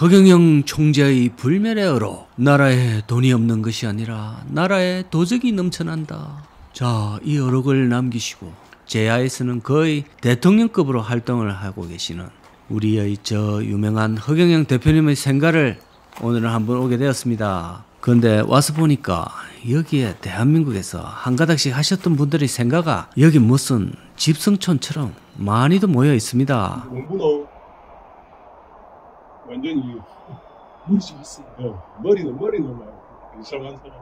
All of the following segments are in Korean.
허경영 총재의 불멸의 어로 나라에 돈이 없는 것이 아니라 나라에 도적이 넘쳐난다. 자, 이 어록을 남기시고 제아에서는 거의 대통령급으로 활동을 하고 계시는 우리의 저 유명한 허경영 대표님의 생가를 오늘은 한 번 오게 되었습니다. 그런데 와서 보니까 여기에 대한민국에서 한 가닥씩 하셨던 분들의 생가가 여기 무슨 집성촌처럼 많이도 모여 있습니다. 완전히 어, 머리 좋았어. 머리는 머리는 막 이상한 사람.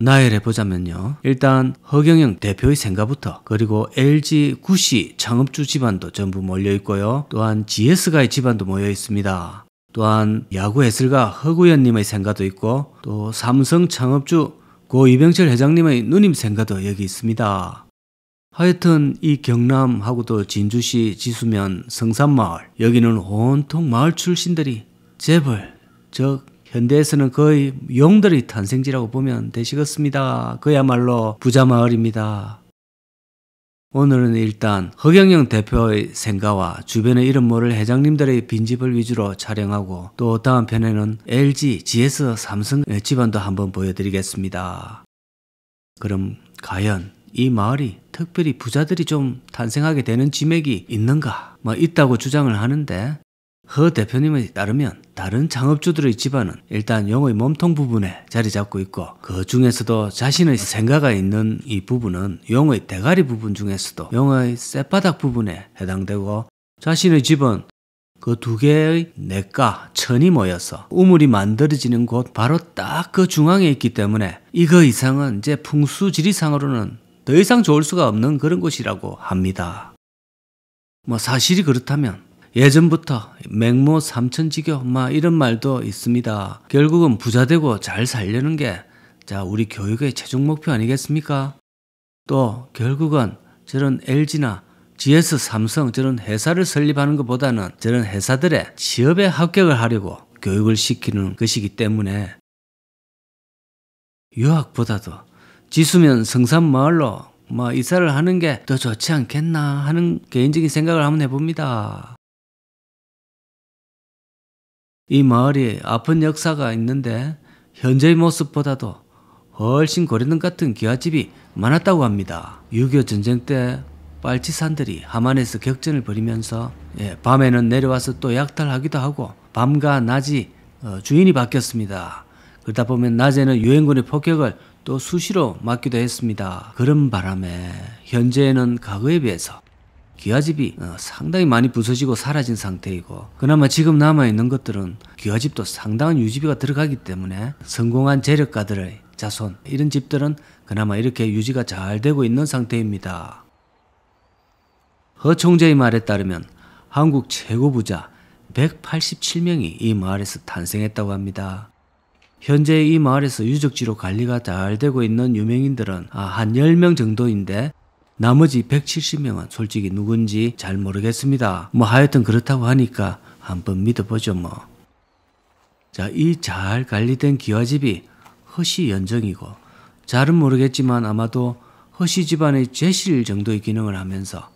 나열해 보자면요. 일단 허경영 대표의 생가부터 그리고 LG 구시 창업주 집안도 전부 몰려 있고요. 또한 GS가의 집안도 모여 있습니다. 또한 야구 해설가 허구현님의 생가도 있고 또 삼성 창업주 고 이병철 회장님의 누님 생가도 여기 있습니다. 하여튼 이 경남하고도 진주시 지수면 성산마을 여기는 온통 마을 출신들이 재벌 즉 현대에서는 거의 용들의 탄생지라고 보면 되시겠습니다. 그야말로 부자 마을입니다. 오늘은 일단 허경영 대표의 생가와 주변의 이름 모를 회장님들의 빈집을 위주로 촬영하고 또 다음 편에는 LG, GS, 삼성 집안도 한번 보여드리겠습니다. 그럼 과연 이 마을이 특별히 부자들이 좀 탄생하게 되는 지맥이 있는가? 뭐 있다고 주장을 하는데 허 대표님에 따르면 다른 창업주들의 집안은 일단 영의 몸통 부분에 자리 잡고 있고 그 중에서도 자신의 생각이 있는 이 부분은 영의 대가리 부분 중에서도 영의쇳바닥 부분에 해당되고 자신의 집은 그 두 개의 내과 천이 모여서 우물이 만들어지는 곳 바로 딱 그 중앙에 있기 때문에 이거 이상은 이제 풍수지리상으로는 더 이상 좋을 수가 없는 그런 곳이라고 합니다. 뭐 사실이 그렇다면 예전부터 맹모 삼천지교 막 이런 말도 있습니다. 결국은 부자되고 잘 살려는 게 자, 우리 교육의 최종 목표 아니겠습니까? 또 결국은 저런 LG나 GS 삼성 저런 회사를 설립하는 것보다는 저런 회사들의 취업에 합격을 하려고 교육을 시키는 것이기 때문에 유학보다도 지수면 성산마을로 뭐 이사를 하는 게 더 좋지 않겠나 하는 개인적인 생각을 한번 해봅니다. 이 마을이 아픈 역사가 있는데 현재의 모습보다도 훨씬 고려등 같은 기와집이 많았다고 합니다. 6.25 전쟁 때 빨치산들이 하만에서 격전을 벌이면서 예, 밤에는 내려와서 또 약탈하기도 하고 밤과 낮이 어, 주인이 바뀌었습니다. 그러다 보면 낮에는 유엔군의 폭격을 또 수시로 맞기도 했습니다. 그런 바람에 현재는 과거에 비해서 귀하집이 어, 상당히 많이 부서지고 사라진 상태이고 그나마 지금 남아있는 것들은 귀하집도 상당한 유지비가 들어가기 때문에 성공한 재력가들의 자손 이런 집들은 그나마 이렇게 유지가 잘 되고 있는 상태입니다. 허 총재의 말에 따르면 한국 최고 부자 187명이 이 마을에서 탄생했다고 합니다. 현재 이 마을에서 유적지로 관리가 잘 되고 있는 유명인들은 아, 한 10명 정도인데 나머지 170명은 솔직히 누군지 잘 모르겠습니다. 뭐 하여튼 그렇다고 하니까 한번 믿어보죠 뭐. 자, 이 잘 관리된 기와집이 허시 연정이고 잘은 모르겠지만 아마도 허시 집안의 제실 정도의 기능을 하면서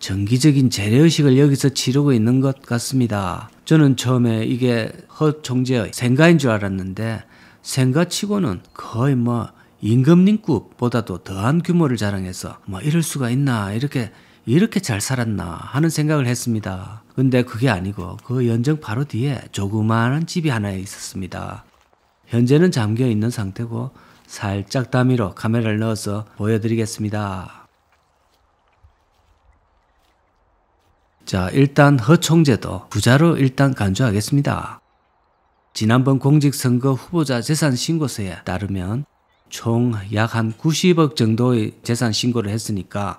정기적인 재래의식을 여기서 치르고 있는 것 같습니다. 저는 처음에 이게 허 총재의 생가인 줄 알았는데 생가치고는 거의 뭐 임금님급보다도 더한 규모를 자랑해서 뭐 이럴 수가 있나 이렇게 이렇게 잘 살았나 하는 생각을 했습니다. 근데 그게 아니고 그 연정 바로 뒤에 조그마한 집이 하나 있었습니다. 현재는 잠겨 있는 상태고 살짝 다미로 카메라를 넣어서 보여드리겠습니다. 자, 일단 허 총재도 부자로 일단 간주하겠습니다. 지난번 공직선거 후보자 재산 신고서에 따르면 총 약 한 90억 정도의 재산 신고를 했으니까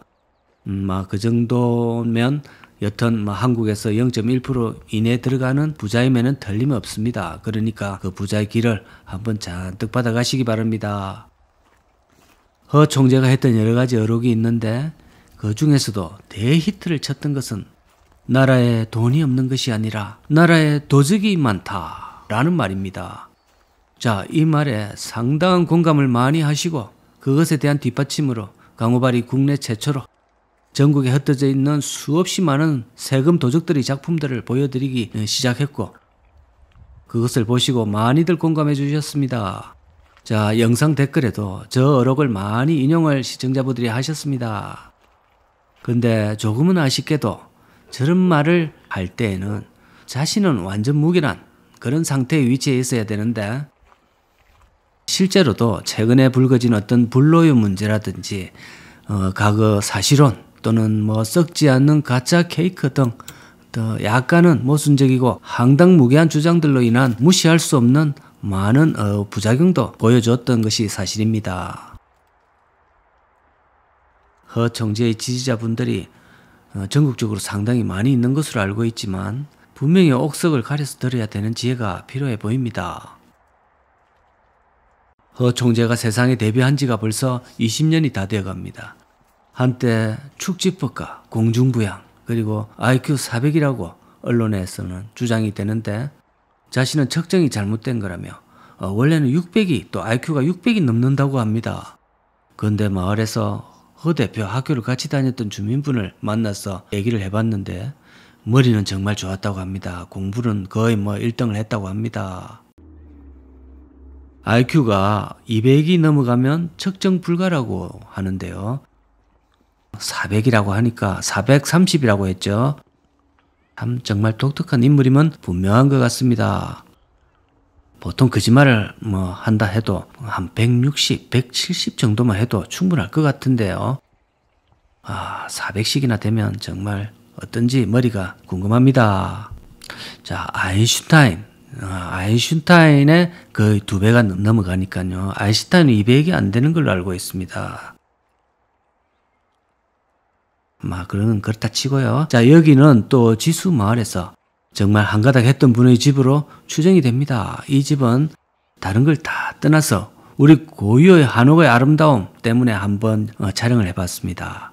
음그 아, 정도면 여튼 뭐 한국에서 0.1% 이내 에 들어가는 부자임에는 틀림없습니다. 그러니까 그 부자의 길을 한번 잔뜩 받아가시기 바랍니다. 허 총재가 했던 여러 가지 어록이 있는데 그 중에서도 대히트를 쳤던 것은 나라에 돈이 없는 것이 아니라 나라에 도적이 많다. 라는 말입니다. 자, 이 말에 상당한 공감을 많이 하시고 그것에 대한 뒷받침으로 강호발이 국내 최초로 전국에 흩어져 있는 수없이 많은 세금 도적들의 작품들을 보여드리기 시작했고 그것을 보시고 많이들 공감해 주셨습니다. 자, 영상 댓글에도 저 어록을 많이 인용할 시청자분들이 하셨습니다. 근데 조금은 아쉽게도 저런 말을 할 때에는 자신은 완전 무기란 그런 상태에위치해 있어야 되는데 실제로도 최근에 불거진 어떤 불로유 문제라든지 어, 과거 사실혼 또는 뭐 썩지 않는 가짜 케이크 등 약간은 모순적이고 항당무계한 주장들로 인한 무시할 수 없는 많은 어, 부작용도 보여줬던 것이 사실입니다. 허 총재의 지지자분들이 어, 전국적으로 상당히 많이 있는 것으로 알고 있지만 분명히 옥석을 가려서 들어야 되는 지혜가 필요해 보입니다. 허 총재가 세상에 데뷔한 지가 벌써 20년이 다 되어갑니다. 한때 축지법과 공중부양 그리고 IQ 400이라고 언론에서는 주장이 되는데 자신은 측정이 잘못된 거라며 어, 원래는 600이 또 IQ가 600이 넘는다고 합니다. 근데 마을에서 허 그 대표 학교를 같이 다녔던 주민분을 만나서 얘기를 해봤는데 머리는 정말 좋았다고 합니다. 공부는 거의 뭐 1등을 했다고 합니다. IQ가 200이 넘어가면 측정 불가라고 하는데요. 400이라고 하니까 430이라고 했죠. 참 정말 독특한 인물이면 분명한 것 같습니다. 보통 거짓말을 뭐 한다 해도 한 160, 170 정도만 해도 충분할 것 같은데요. 아, 400씩이나 되면 정말 어떤지 머리가 궁금합니다. 자, 아인슈타인. 아, 아인슈타인의 거의 두 배가 넘어가니까요. 아인슈타인은 200이 안 되는 걸로 알고 있습니다. 막 그런 그렇다 치고요. 자 여기는 또 지수 마을에서 정말 한가닥 했던 분의 집으로 추정이 됩니다. 이 집은 다른 걸 다 떠나서 우리 고유의 한옥의 아름다움 때문에 한번 어, 촬영을 해봤습니다.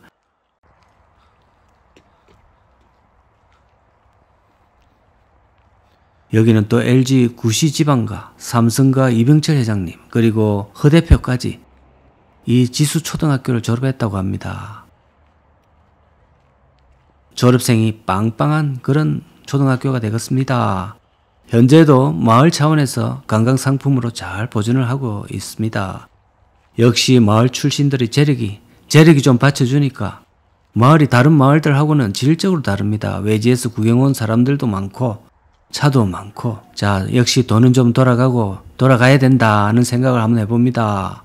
여기는 또 LG 구시 지방과 삼성과 이병철 회장님 그리고 허 대표까지 이 지수 초등학교를 졸업했다고 합니다. 졸업생이 빵빵한 그런 초등학교가 되겠습니다. 현재도 마을 차원에서 관광 상품으로 잘 보존을 하고 있습니다. 역시 마을 출신들의 재력이 재력이 좀 받쳐주니까 마을이 다른 마을들하고는 질적으로 다릅니다. 외지에서 구경 온 사람들도 많고 차도 많고 자 역시 돈은 좀 돌아가고 돌아가야 된다는 생각을 한번 해봅니다.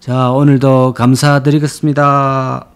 자 오늘도 감사드리겠습니다.